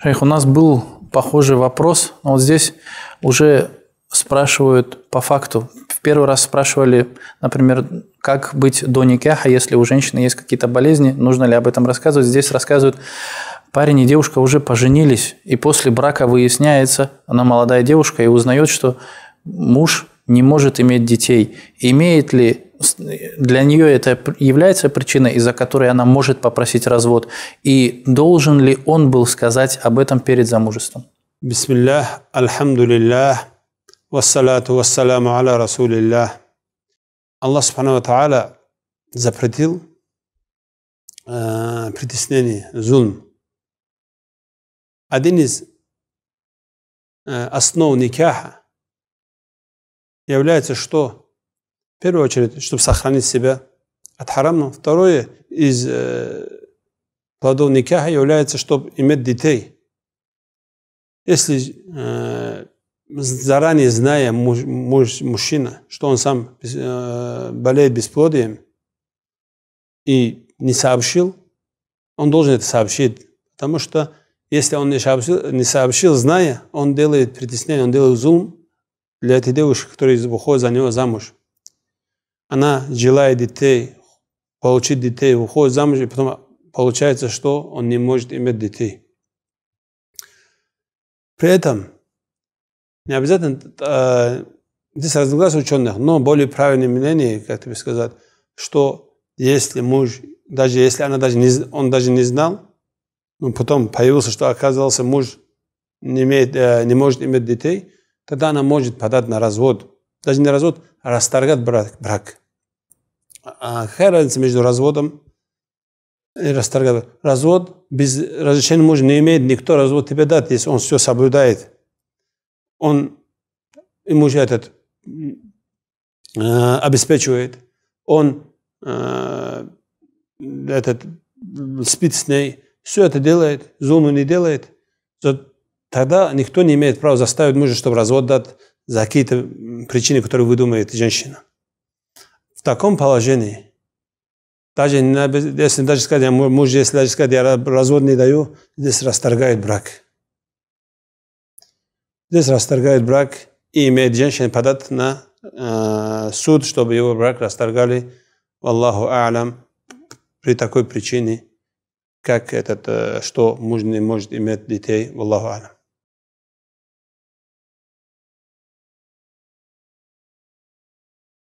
Шейх, у нас был похожий вопрос, но вот здесь уже спрашивают по факту. В первый раз спрашивали, например, как быть до никяха, если у женщины есть какие-то болезни, нужно ли об этом рассказывать. Здесь рассказывают, парень и девушка уже поженились, и после брака выясняется, она молодая девушка и узнает, что муж не может иметь детей. Имеет ли для нее это является причиной, из-за которой она может попросить развод? И должен ли он был сказать об этом перед замужеством? Бисмиллях, альхамдулиллях, вассалату вассаламу аля расулиллях. Аллах Субхану Тааля запретил э, притеснение, зульм. Один из э, основ никаха является что? В первую очередь, чтобы сохранить себя от харама. Второе из э, плодов никаха является, чтобы иметь детей. Если э, заранее зная муж, муж, мужчина, что он сам э, болеет бесплодием и не сообщил, он должен это сообщить. Потому что если он не сообщил, не сообщил зная, он делает притеснение, он делает зум для этой девушки, которая выходит за него замуж она желает детей, получить детей, уходит замуж, и потом получается, что он не может иметь детей. При этом не обязательно, э, здесь разноглас ученых, но более правильное мнение, как тебе сказать, что если муж, даже если она даже не, он даже не знал, но потом появился, что оказался муж не, имеет, э, не может иметь детей, тогда она может подать на развод. Даже не развод, расторгать брак. А какая разница между разводом и расторгать? Развод без разрешения мужа не имеет никто развод тебе дать, если он все соблюдает. Он и муж этот э, обеспечивает. Он э, этот спит с ней. Все это делает, зону не делает. Тогда никто не имеет права заставить мужа, чтобы развод дать, за какие-то причины, которые выдумает женщина. В таком положении, даже если даже сказать, я муж, если даже сказать, я развод не даю, здесь расторгает брак. Здесь расторгает брак и имеет женщина подать на э, суд, чтобы его брак расторгали, Аллаху Алям, при такой причине, как этот, э, что муж не может иметь детей, Аллаху Алям.